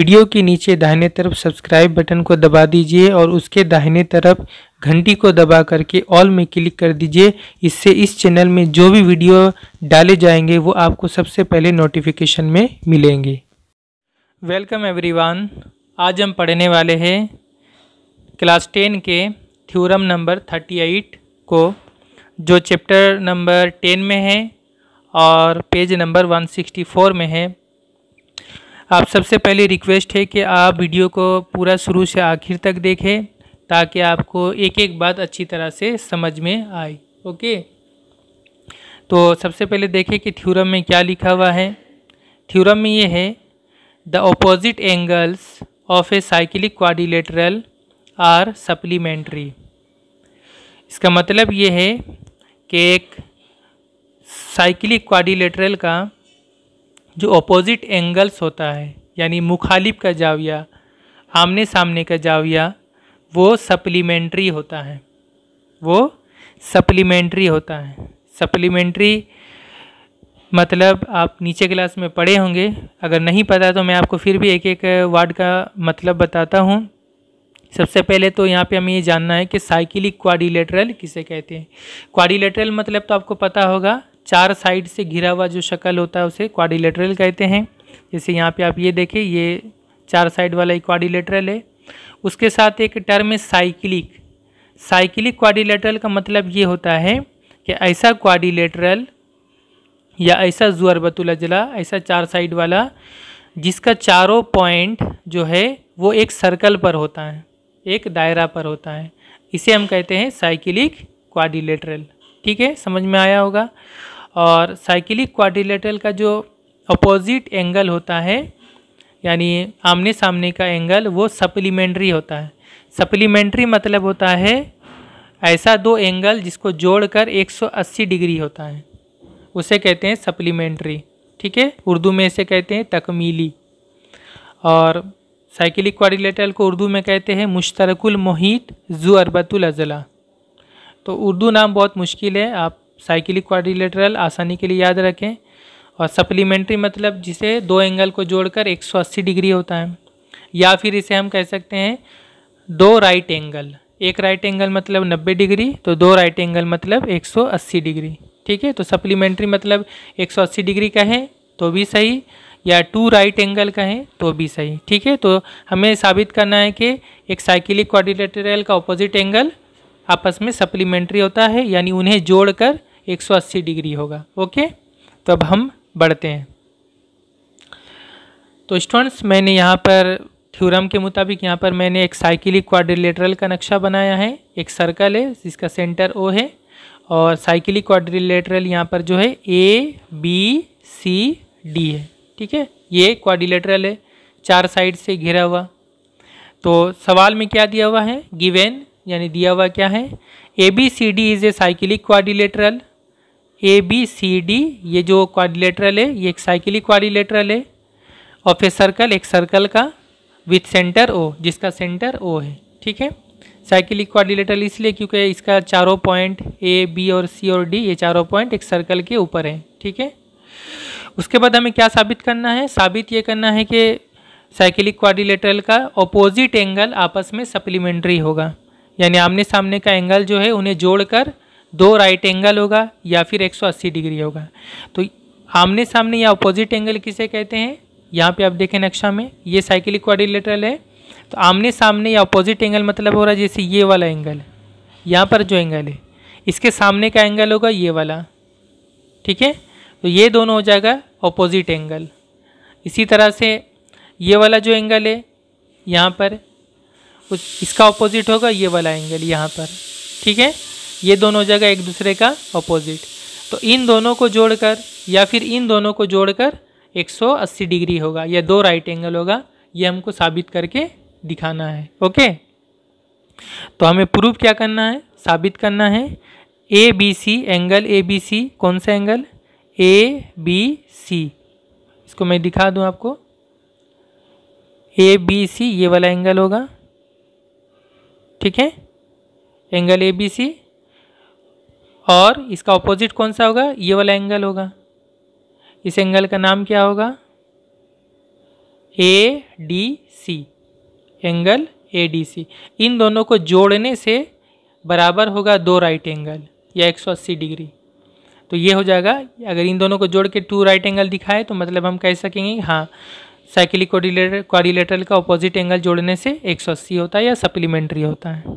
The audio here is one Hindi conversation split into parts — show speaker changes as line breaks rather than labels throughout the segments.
वीडियो के नीचे दाहिने तरफ सब्सक्राइब बटन को दबा दीजिए और उसके दाहिने तरफ घंटी को दबा करके ऑल में क्लिक कर दीजिए इससे इस चैनल में जो भी वीडियो डाले जाएंगे वो आपको सबसे पहले नोटिफिकेशन में मिलेंगे वेलकम एवरीवन आज हम पढ़ने वाले हैं क्लास टेन के थ्योरम नंबर थर्टी एट को जो चैप्टर नंबर टेन में है और page number one sixty four में है आप सबसे पहले रिक्वेस्ट है कि आप वीडियो को पूरा शुरू से आखिर तक देखें ताकि आपको एक एक बात अच्छी तरह से समझ में आए ओके तो सबसे पहले देखें कि थ्योरम में क्या लिखा हुआ है थ्योरम में ये है the opposite angles of a cyclic quadrilateral are supplementary इसका मतलब ये है कि एक साइकिलिक क्वारिलेटरल का जो अपोजिट एंगल्स होता है यानी मुखालिफ का जाविया आमने सामने का जाविया वो सप्लीमेंट्री होता है वो सप्लीमेंट्री होता है सप्लीमेंट्री मतलब आप नीचे क्लास में पढ़े होंगे अगर नहीं पता तो मैं आपको फिर भी एक एक वार्ड का मतलब बताता हूँ सबसे पहले तो यहाँ पे हमें ये जानना है कि साइकिलिक क्वाडिलेटरल किसे कहते हैं क्वाडिलेटरल मतलब तो आपको पता होगा चार साइड से घिरा हुआ जो शक्ल होता है उसे क्वाडिलेटरल कहते हैं जैसे यहाँ पे आप ये देखें ये चार साइड वाला एक क्वाडिलेटरल है उसके साथ एक टर्म है साइक्लिक साइक्लिक क्वाडिलेटरल का मतलब ये होता है कि ऐसा क्वाडिलेटरल या ऐसा जुअर अजला ऐसा चार साइड वाला जिसका चारों पॉइंट जो है वो एक सर्कल पर होता है एक दायरा पर होता है इसे हम कहते हैं साइकिलिक क्वाडिलेटरल ठीक है समझ में आया होगा और साइकिलिक क्वाड्रिलेटरल का जो अपोजिट एंगल होता है यानी आमने सामने का एंगल वो सप्लीमेंट्री होता है सप्लीमेंट्री मतलब होता है ऐसा दो एंगल जिसको जोड़कर 180 डिग्री होता है उसे कहते हैं सप्लीमेंट्री ठीक है उर्दू में इसे कहते हैं तकमीली और साइकिलिक क्वारिलेटल को उर्दू में कहते हैं मुश्तरकुल मोहित जू अरबतुल अजला तो उर्दू नाम बहुत मुश्किल है आप साइकिलिक क्वारिलेटरल आसानी के लिए याद रखें और सप्लीमेंट्री मतलब जिसे दो एंगल को जोड़कर 180 डिग्री होता है या फिर इसे हम कह सकते हैं दो राइट एंगल एक राइट एंगल मतलब 90 डिग्री तो दो राइट एंगल मतलब 180 डिग्री ठीक है तो सप्लीमेंट्री मतलब 180 डिग्री का है तो भी सही या टू राइट एंगल कहें तो भी सही ठीक है तो हमें साबित करना है कि एक साइकिलिक क्वाड्रिलेटरल का ऑपोजिट एंगल आपस में सप्लीमेंट्री होता है यानी उन्हें जोड़कर 180 डिग्री होगा ओके तो अब हम बढ़ते हैं तो स्टूडेंट्स मैंने यहाँ पर थ्योरम के मुताबिक यहाँ पर मैंने एक साइकिलिक क्वाड्रिलेटरल का नक्शा बनाया है एक सर्कल है जिसका सेंटर ओ है और साइकिलिक क्वाड्रिलेटरल यहाँ पर जो है ए बी सी डी है ठीक है ये क्वाड्रिलेटरल है चार साइड से घिरा हुआ तो सवाल में क्या दिया हुआ है गिवेन यानी दिया हुआ क्या है A B C D is a cyclic quadrilateral A B C D ये जो क्वारिलेटरल है ये एक साइकिली क्वारिलेटरल है और फिर सर्कल एक सर्कल का विथ सेंटर ओ जिसका सेंटर ओ है ठीक है साइकिलिक क्वारिलेटरल इसलिए क्योंकि इसका चारों पॉइंट ए बी और सी और डी ये चारों पॉइंट एक सर्कल के ऊपर है ठीक है उसके बाद हमें क्या साबित करना है साबित ये करना है कि साइकिलिक क्वारिलेटरल का अपोजिट एंगल आपस में सप्लीमेंट्री होगा यानी आमने सामने का एंगल जो है उन्हें जोड़कर दो राइट एंगल होगा या फिर 180 डिग्री होगा तो आमने सामने या अपोजिट एंगल किसे कहते हैं यहाँ पे आप देखें नक्शा में ये साइकिलिक क्वारिलेटरल है तो आमने सामने या अपोजिट एंगल मतलब हो रहा है जैसे ये वाला एंगल यहाँ पर जो एंगल है इसके सामने का एंगल होगा ये वाला ठीक है तो ये दोनों हो जाएगा अपोजिट एंगल इसी तरह से ये वाला जो एंगल है यहाँ पर उस इसका अपोजिट होगा ये वाला एंगल यहाँ पर ठीक है ये दोनों जगह एक दूसरे का अपोजिट तो इन दोनों को जोड़कर या फिर इन दोनों को जोड़कर 180 डिग्री होगा या दो राइट एंगल होगा ये हमको साबित करके दिखाना है ओके तो हमें प्रूफ क्या करना है साबित करना है A B C angle A B C कौन सा एंगल ए बी सी इसको मैं दिखा दूं आपको ए बी सी ये वाला एंगल होगा ठीक है एंगल ए बी सी और इसका ऑपोजिट कौन सा होगा ये वाला एंगल होगा इस एंगल का नाम क्या होगा A D C angle A D C इन दोनों को जोड़ने से बराबर होगा दो राइट एंगल या 180 डिग्री तो ये हो जाएगा अगर इन दोनों को जोड़ के टू राइट एंगल दिखाए तो मतलब हम कह सकेंगे हाँ साइकिल कोडिलेटर कोऑर्डिलेटर का ऑपोजिट एंगल जोड़ने से 180 होता है या सप्लीमेंट्री होता है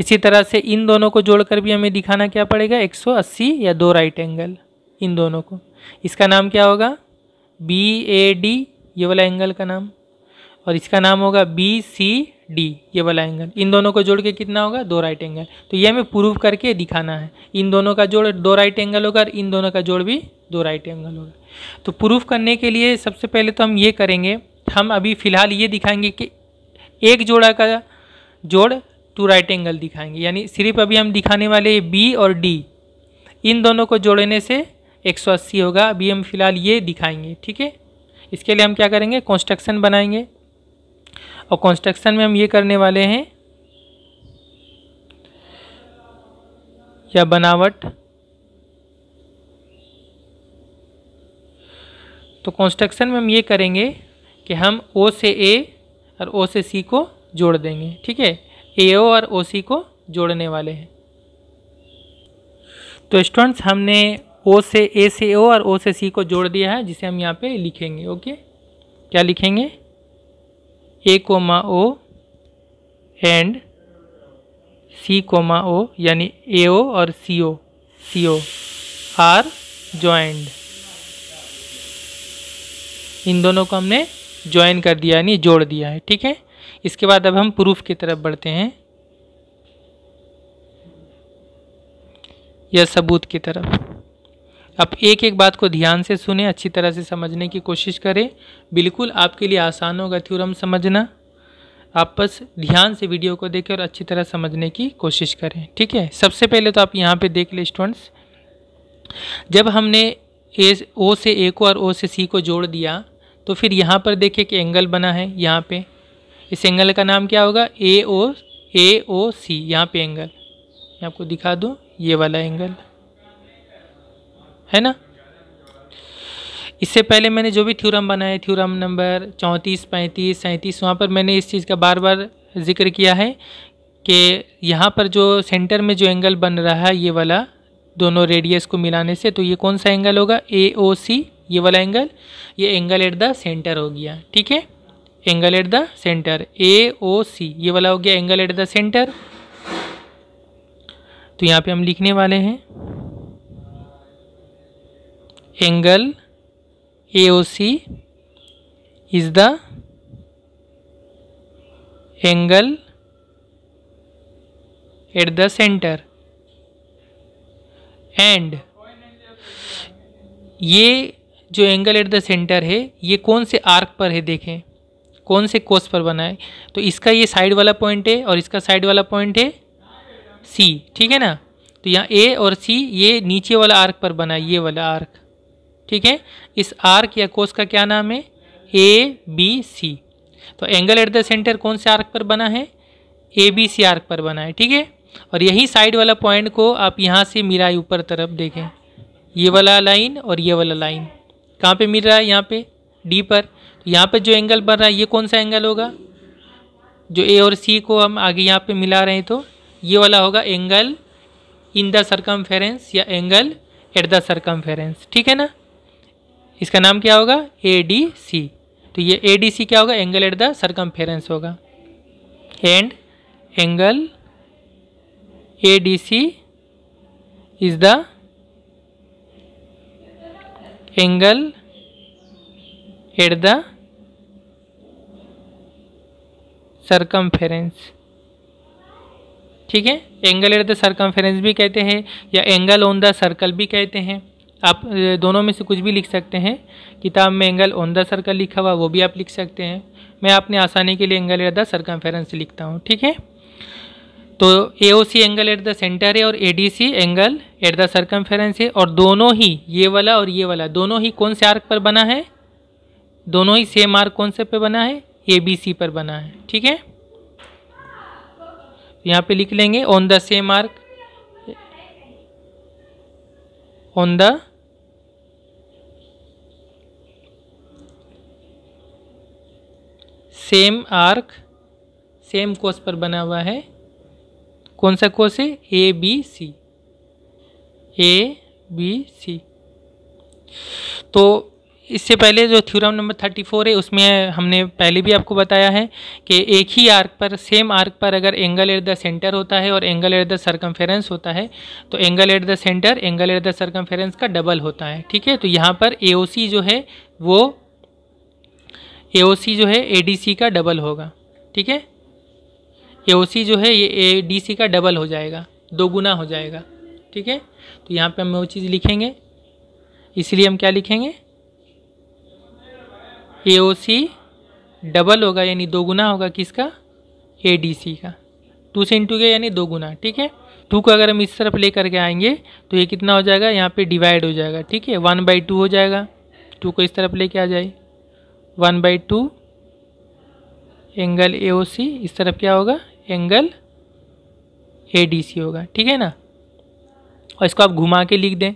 इसी तरह से इन दोनों को जोड़कर भी हमें दिखाना क्या पड़ेगा 180 या दो राइट एंगल इन दोनों को इसका नाम क्या होगा बी ए डी ये वाला एंगल का नाम और इसका नाम होगा बी सी डी ये वाला एंगल इन दोनों को जोड़ के कितना होगा दो राइट एंगल तो ये हमें प्रूव करके दिखाना है इन दोनों का जोड़ दो राइट एंगल होगा और इन दोनों का जोड़ भी दो राइट एंगल होगा तो प्रूफ करने के लिए सबसे पहले तो हम ये करेंगे हम अभी फ़िलहाल ये दिखाएंगे कि एक जोड़ा का जोड़ टू राइट एंगल दिखाएंगे यानी सिर्फ अभी हम दिखाने वाले बी और डी इन दोनों को जोड़ने से 180 होगा अभी हम फिलहाल ये दिखाएंगे ठीक है इसके लिए हम क्या करेंगे कॉन्स्ट्रक्शन बनाएंगे और कॉन्स्ट्रक्शन में हम ये करने वाले हैं या बनावट तो कंस्ट्रक्शन में हम ये करेंगे कि हम ओ से ए और ओ से सी को जोड़ देंगे ठीक है ए और ओ को जोड़ने वाले हैं तो स्टूडेंट्स हमने ओ से ए से ओ और ओ से सी को जोड़ दिया है जिसे हम यहाँ पे लिखेंगे ओके क्या लिखेंगे A comma O and C comma O यानी ए ओ और सी ओ सी ओ आर ज्वाइंड इन दोनों को हमने ज्वाइन कर दिया यानी जोड़ दिया है ठीक है इसके बाद अब हम प्रूफ की तरफ बढ़ते हैं या सबूत की तरफ अब एक एक बात को ध्यान से सुने अच्छी तरह से समझने की कोशिश करें बिल्कुल आपके लिए आसान होगा थ्योरम समझना आप बस ध्यान से वीडियो को देखें और अच्छी तरह समझने की कोशिश करें ठीक है सबसे पहले तो आप यहाँ पे देख लें स्टूडेंट्स जब हमने ए ओ से ए को और ओ से सी को जोड़ दिया तो फिर यहाँ पर देखिए कि एंगल बना है यहाँ पे इस एंगल का नाम क्या होगा ए ओ ए ओ सी यहाँ पे एंगल मैं आपको दिखा दूँ ये वाला एंगल है ना इससे पहले मैंने जो भी थ्योरम बनाए थ्योरम नंबर चौंतीस पैंतीस सैंतीस वहाँ पर मैंने इस चीज़ का बार बार जिक्र किया है कि यहाँ पर जो सेंटर में जो एंगल बन रहा है ये वाला दोनों रेडियस को मिलाने से तो ये कौन सा एंगल होगा ए ओ सी ये वाला एंगल ये एंगल एट द सेंटर हो गया ठीक है angle at the centre A O C ये वाला हो गया एंगल एट द सेंटर तो यहाँ पे हम लिखने वाले हैं angle A O C is the angle at the centre and ये जो एंगल एट द सेंटर है ये कौन से आर्क पर है देखें कौन से कोस पर बना है तो इसका ये साइड वाला पॉइंट है और इसका साइड वाला पॉइंट है सी ठीक है ना तो यहाँ ए और सी ये नीचे वाला आर्क पर बना है ये वाला आर्क ठीक है इस आर्क या कोस का क्या नाम है ए बी सी तो एंगल एट द सेंटर कौन से आर्क पर बना है ए बी सी आर्क पर बना है ठीक है और यही साइड वाला पॉइंट को आप यहाँ से मिलाए ऊपर तरफ देखें ये वाला लाइन और ये वाला लाइन कहाँ पे मिल रहा है यहाँ पे डी पर यहाँ पे जो एंगल बन रहा है ये कौन सा एंगल होगा जो ए और सी को हम आगे यहाँ पे मिला रहे हैं तो ये वाला होगा एंगल इन द सरकम या एंगल एट द सरकम ठीक है ना इसका नाम क्या होगा ए डी सी तो ये ए डी सी क्या होगा एंगल एट द सरकम होगा and angle A D C is the angle at the circumference ठीक है एंगल एट द सरकमफेरेंस भी कहते हैं या एंगल ऑन द सर्कल भी कहते हैं आप दोनों में से कुछ भी लिख सकते हैं किताब में एंगल ऑन द सर्कल लिखा हुआ वो भी आप लिख सकते हैं मैं अपने आसानी के लिए एंगल एट द सरकमफेरेंस लिखता हूँ ठीक है तो A C angle at the centre है और A D C angle at the circumference है और दोनों ही ये वाला और ये वाला दोनों ही कौन से आर्क पर बना है दोनों ही सेम आर्क कौन से पे बना है ए बी सी पर बना है ठीक है यहाँ पे लिख लेंगे on the same arc on the same arc same कोस पर बना हुआ है कौन सा कोस है A B C A B सी तो इससे पहले जो थ्योरम नंबर थर्टी फोर है उसमें हमने पहले भी आपको बताया है कि एक ही आर्क पर सेम आर्क पर अगर एंगल एट द सेंटर होता है और एंगल एट द सर्कमफेरेंस होता है तो angle at the centre angle at the circumference का डबल होता है ठीक है तो यहाँ पर ए जो है वो ए जो है ए का डबल होगा ठीक है ए जो है ये ए का डबल हो जाएगा दो गुना हो जाएगा ठीक है तो यहाँ पर हम वो चीज़ लिखेंगे इसलिए हम क्या लिखेंगे ए ओ सी डबल होगा यानी दो गुना होगा किसका ए डी सी का टू से इंटू के यानी दो गुना ठीक है टू को अगर हम इस तरफ ले करके आएंगे तो ये कितना हो जाएगा यहाँ पे डिवाइड हो जाएगा ठीक है वन बाई टू हो जाएगा टू को इस तरफ लेके आ जाए one by two angle A O C इस तरफ क्या होगा एंगल ए डी सी होगा ठीक है ना और इसको आप घुमा के लिख दें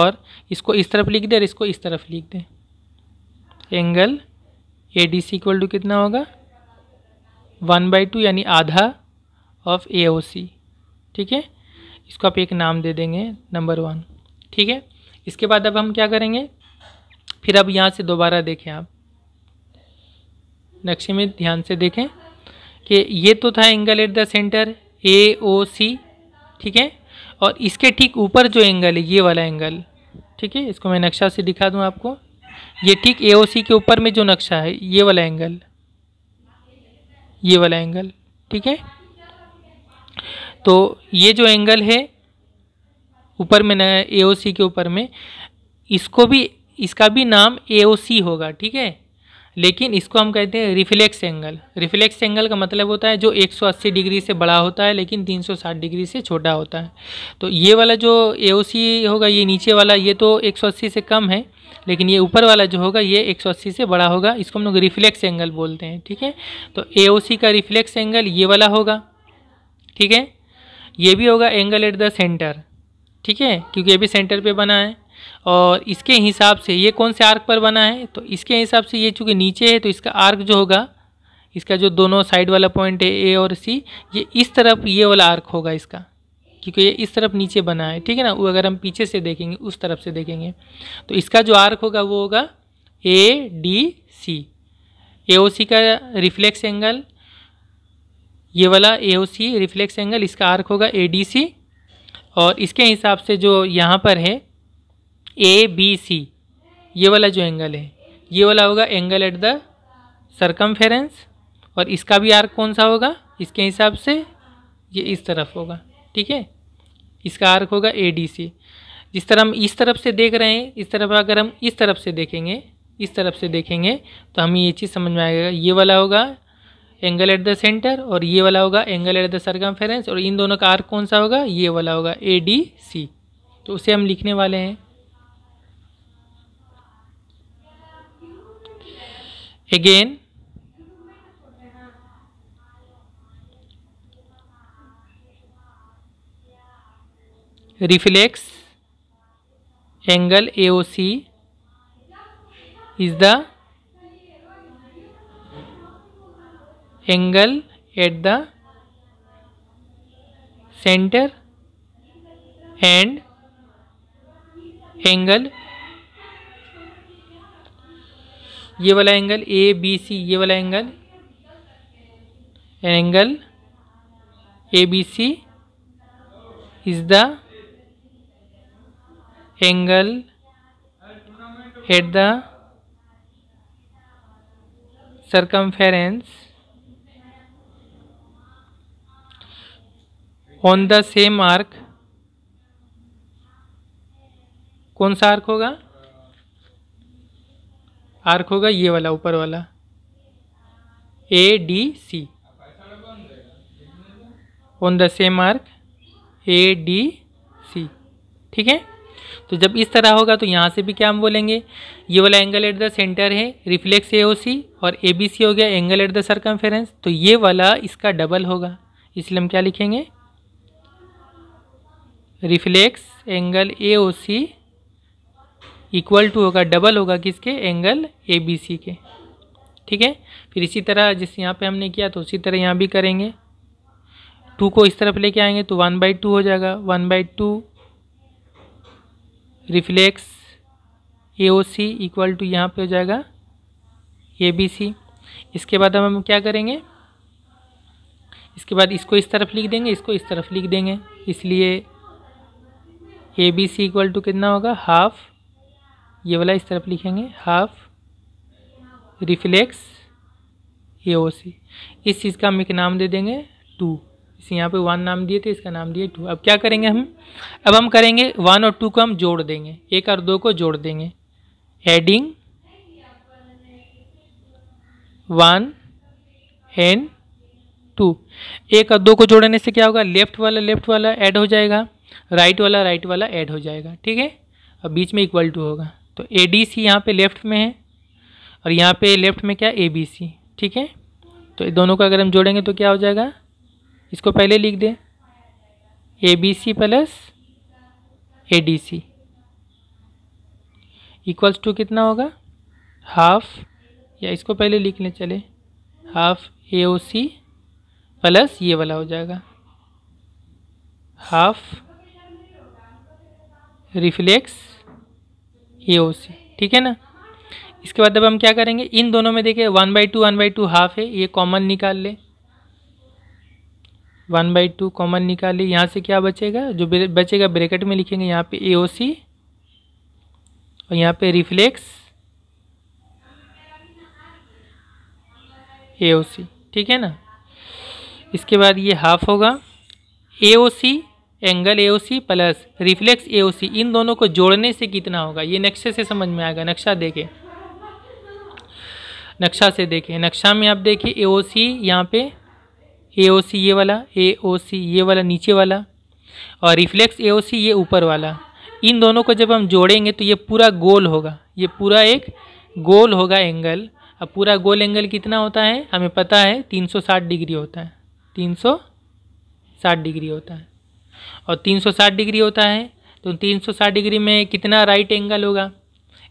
और इसको इस तरफ लिख दें और इसको इस तरफ लिख दें angle A D C equal to कितना होगा वन बाई टू यानी आधा ऑफ ए ओ सी ठीक है इसको आप एक नाम दे देंगे नंबर वन ठीक है इसके बाद अब हम क्या करेंगे फिर अब यहाँ से दोबारा देखें आप नक्शे में ध्यान से देखें कि ये तो था angle at the centre A O C ठीक है और इसके ठीक ऊपर जो एंगल है ये वाला एंगल ठीक है इसको मैं नक्शा से दिखा दूँ आपको ये ठीक ए के ऊपर में जो नक्शा है ये वाला एंगल ये वाला एंगल ठीक है तो ये जो एंगल है ऊपर में ए के ऊपर में इसको भी इसका भी नाम ए होगा ठीक है लेकिन इसको हम कहते हैं रिफ्लेक्स एंगल रिफ्लेक्स एंगल का मतलब होता है जो 180 डिग्री से बड़ा होता है लेकिन 360 डिग्री से छोटा होता है तो ये वाला जो ए होगा ये नीचे वाला ये तो 180 से कम है लेकिन ये ऊपर वाला जो होगा ये 180 से बड़ा होगा इसको हम लोग रिफ्लेक्स एंगल बोलते हैं ठीक है तो ए का रिफ्लेक्स एंगल ये वाला होगा ठीक है ये भी होगा एंगल एट द सेंटर ठीक है क्योंकि ये भी सेंटर पर बना है और इसके हिसाब से ये कौन से आर्क पर बना है तो इसके हिसाब से ये चूँकि नीचे है तो इसका आर्क जो होगा इसका जो दोनों साइड वाला पॉइंट है ए और सी ये इस तरफ ये वाला आर्क होगा इसका क्योंकि ये इस तरफ नीचे बना है ठीक है ना वो अगर हम पीछे से देखेंगे उस तरफ से देखेंगे तो इसका जो आर्क होगा वो होगा A D C A O सी का रिफ्लेक्स एंगल ये वाला A O C reflex angle इसका आर्क होगा ए डी सी और इसके हिसाब से जो यहाँ पर है ए बी सी ये वाला जो एंगल है ये वाला होगा एंगल एट द सरकमफेरेंस और इसका भी आर्क कौन सा होगा इसके हिसाब से ये इस तरफ होगा ठीक है इसका आर्क होगा ए डी सी जिस तरह हम इस तरफ से देख रहे हैं इस तरफ अगर हम इस तरफ से देखेंगे इस तरफ से देखेंगे तो हमें ये चीज़ समझ में आएगा ये वाला होगा एंगल एट द सेंटर और ये वाला होगा एंगल एट द सरकमफेरेंस और इन दोनों का आर्क कौन सा होगा ये वाला होगा ए डी सी तो उसे हम लिखने वाले हैं again reflex angle AOC is the angle at the center and angle ये वाला एंगल ए बी सी ये वाला angle angle A B C is the angle at the circumference on the same arc कौन सा आर्क होगा आर्क होगा ये वाला ऊपर वाला A D C on the same arc A D C ठीक है तो जब इस तरह होगा तो यहाँ से भी क्या हम बोलेंगे ये वाला एंगल एट द सेंटर है रिफ्लेक्स ए ओ सी और ए बी सी हो गया एंगल एट द सरकमफेरेंस तो ये वाला इसका डबल होगा इसलिए हम क्या लिखेंगे reflex angle A O C equal to होगा डबल होगा किसके एंगल ए बी सी के ठीक है फिर इसी तरह जिस यहाँ पे हमने किया तो उसी तरह यहाँ भी करेंगे टू को इस तरफ लेके आएंगे तो वन बाई टू हो जाएगा one by two reflex A O C equal to यहाँ पे हो जाएगा ए बी सी इसके बाद हम क्या करेंगे इसके बाद इसको इस तरफ लिख देंगे इसको इस तरफ लिख देंगे इसलिए A B C equal to कितना होगा हाफ ये वाला इस तरफ लिखेंगे half reflex A O C इस चीज़ का हम एक नाम दे देंगे टू इसे यहाँ पे वन नाम दिए थे इसका नाम दिए टू अब क्या करेंगे हम अब हम करेंगे वन और टू को हम जोड़ देंगे एक और दो को जोड़ देंगे एडिंग वन एंड टू एक और दो को जोड़ने से क्या होगा लेफ्ट वाला लेफ्ट वाला ऐड हो जाएगा राइट वाला राइट वाला ऐड हो जाएगा ठीक है और बीच में इक्वल टू होगा तो ए डी सी यहाँ पर लेफ्ट में है और यहाँ पे लेफ्ट में क्या ए बी सी ठीक है तो दोनों का अगर हम जोड़ेंगे तो क्या हो जाएगा इसको पहले लिख दें A B C plus A D C equals to कितना होगा हाफ या इसको पहले लिख लें चले हाफ ए ओ सी प्लस ये वाला हो जाएगा half reflex A O C ठीक है ना इसके बाद अब हम क्या करेंगे इन दोनों में देखिए one by two one by two half है ये कॉमन निकाल ले वन बाई टू कॉमन निकाल ले यहाँ से क्या बचेगा जो बचेगा ब्रेकेट में लिखेंगे यहाँ पे ए ओ सी और यहाँ पे रिफ्लेक्स ए ओ सी ठीक है ना इसके बाद ये हाफ होगा A O C angle A C plus reflex A C इन दोनों को जोड़ने से कितना होगा ये नक्शे से समझ में आएगा नक्शा देखें नक्शा से देखें नक्शा में आप देखिए ए ओ सी यहाँ पे ए ओ सी ये वाला ए ओ सी ये वाला नीचे वाला और रिफ्लेक्स ए ओ सी ये ऊपर वाला इन दोनों को जब हम जोड़ेंगे तो ये पूरा गोल होगा ये पूरा एक गोल होगा एंगल अब पूरा गोल एंगल कितना होता है हमें पता है 360 डिग्री होता है 360 डिग्री होता है और 360 डिग्री होता है तो 360 डिग्री में कितना राइट एंगल होगा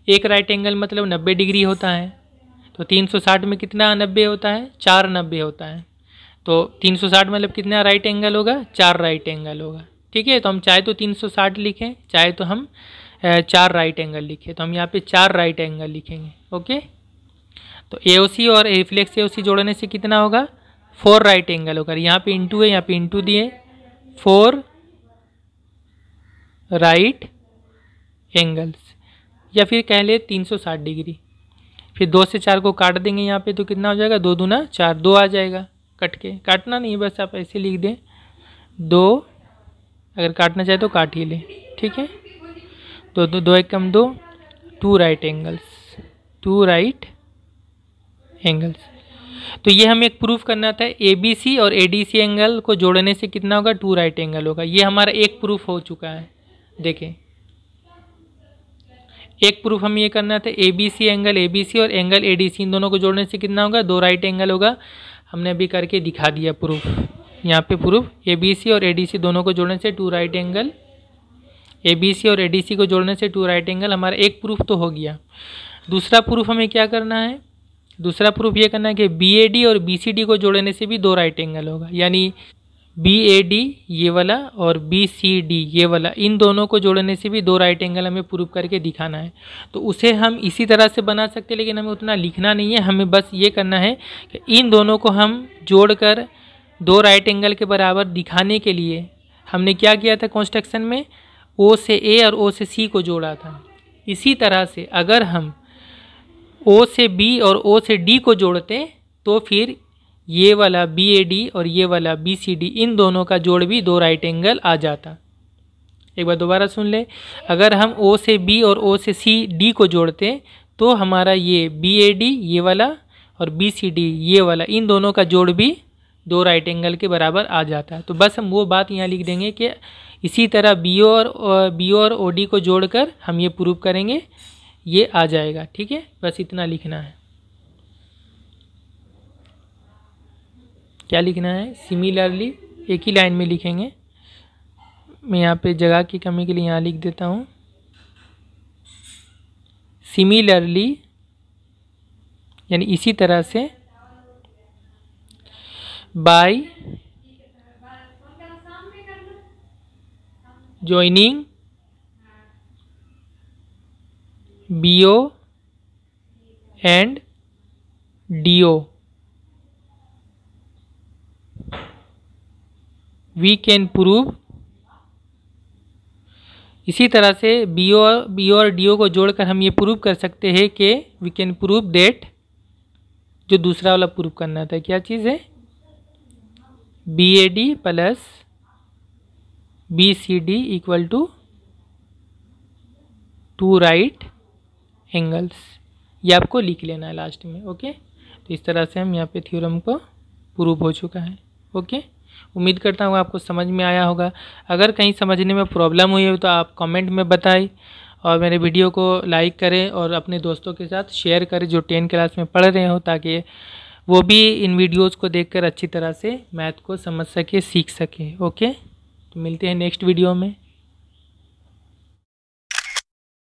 एक राइट एंगल मतलब 90 डिग्री होता है तो 360 में कितना नब्बे होता है चार नब्बे होता है तो 360 मतलब कितना राइट एंगल होगा चार राइट एंगल होगा ठीक है तो हम चाहे तो 360 लिखें चाहे तो हम चार राइट एंगल लिखें तो हम यहाँ पे चार राइट एंगल लिखेंगे ओके तो ए और फ्लेक्स ए जोड़ने से कितना होगा फोर राइट एंगल होगा यहाँ पे इंटू है यहाँ पे इंटू दिए फोर राइट एंगल्स या फिर कह लें तीन डिग्री फिर दो से चार को काट देंगे यहाँ पे तो कितना हो जाएगा दो दूना चार दो आ जाएगा कट के काटना नहीं बस आप ऐसे लिख दें दो अगर काटना चाहे तो काट ही लें ठीक है दो दो दो एक कम दो two right angles two right angles तो ये हमें एक प्रूफ करना था ए बी सी और ए डी सी एंगल को जोड़ने से कितना होगा टू राइट एंगल होगा ये हमारा एक प्रूफ हो चुका है देखें एक प्रूफ हम ये करना था A B C angle A B C और एंगल ए डी सी इन दोनों को जोड़ने से कितना होगा दो राइट एंगल होगा हमने अभी करके दिखा दिया प्रूफ यहाँ पे प्रूफ ए बी सी और ए डी सी दोनों को जोड़ने से two right angle A B C और ए डी सी को जोड़ने से टू राइट एंगल हमारा एक प्रूफ तो हो गया दूसरा प्रूफ हमें क्या करना है दूसरा प्रूफ ये करना है कि बी ए डी और बी सी डी को जोड़ने से भी दो राइट एंगल होगा यानी बी ए डी ये वाला और बी सी डी ये वाला इन दोनों को जोड़ने से भी दो राइट एंगल हमें प्रूव करके दिखाना है तो उसे हम इसी तरह से बना सकते हैं लेकिन हमें उतना लिखना नहीं है हमें बस ये करना है कि इन दोनों को हम जोड़कर दो राइट एंगल के बराबर दिखाने के लिए हमने क्या किया था कॉन्स्ट्रक्शन में ओ से ए और ओ से सी को जोड़ा था इसी तरह से अगर हम ओ से बी और ओ से डी को जोड़ते तो फिर ये वाला बी ए डी और ये वाला बी सी डी इन दोनों का जोड़ भी दो राइट एंगल आ जाता एक बार दोबारा सुन ले अगर हम ओ से बी और ओ से सी डी को जोड़ते तो हमारा ये बी ए डी ये वाला और बी सी डी ये वाला इन दोनों का जोड़ भी दो राइट एंगल के बराबर आ जाता है तो बस हम वो बात यहाँ लिख देंगे कि इसी तरह बी ओ और बी ओ और ओ डी को जोड़कर हम ये प्रूव करेंगे ये आ जाएगा ठीक है बस इतना लिखना है क्या लिखना है सिमिलरली एक ही लाइन में लिखेंगे मैं यहाँ पे जगह की कमी के लिए यहाँ लिख देता हूँ सिमिलरली यानी इसी तरह से by joining B O and D O we can prove इसी तरह से बी ओ बी और डी ओ को जोड़कर हम ये प्रूव कर सकते हैं कि वी कैन प्रूव डेट जो दूसरा वाला प्रूव करना था क्या चीज़ है B A D plus B C D equal to two right angles ये आपको लिख लेना है लास्ट में ओके तो इस तरह से हम यहाँ पे थ्योरम को प्रूव हो चुका है ओके उम्मीद करता हूँ आपको समझ में आया होगा अगर कहीं समझने में प्रॉब्लम हुई हो तो आप कमेंट में बताएं और मेरे वीडियो को लाइक करें और अपने दोस्तों के साथ शेयर करें जो टेन क्लास में पढ़ रहे हो ताकि वो भी इन वीडियोज़ को देखकर अच्छी तरह से मैथ को समझ सके सीख सके ओके तो मिलते हैं नेक्स्ट वीडियो में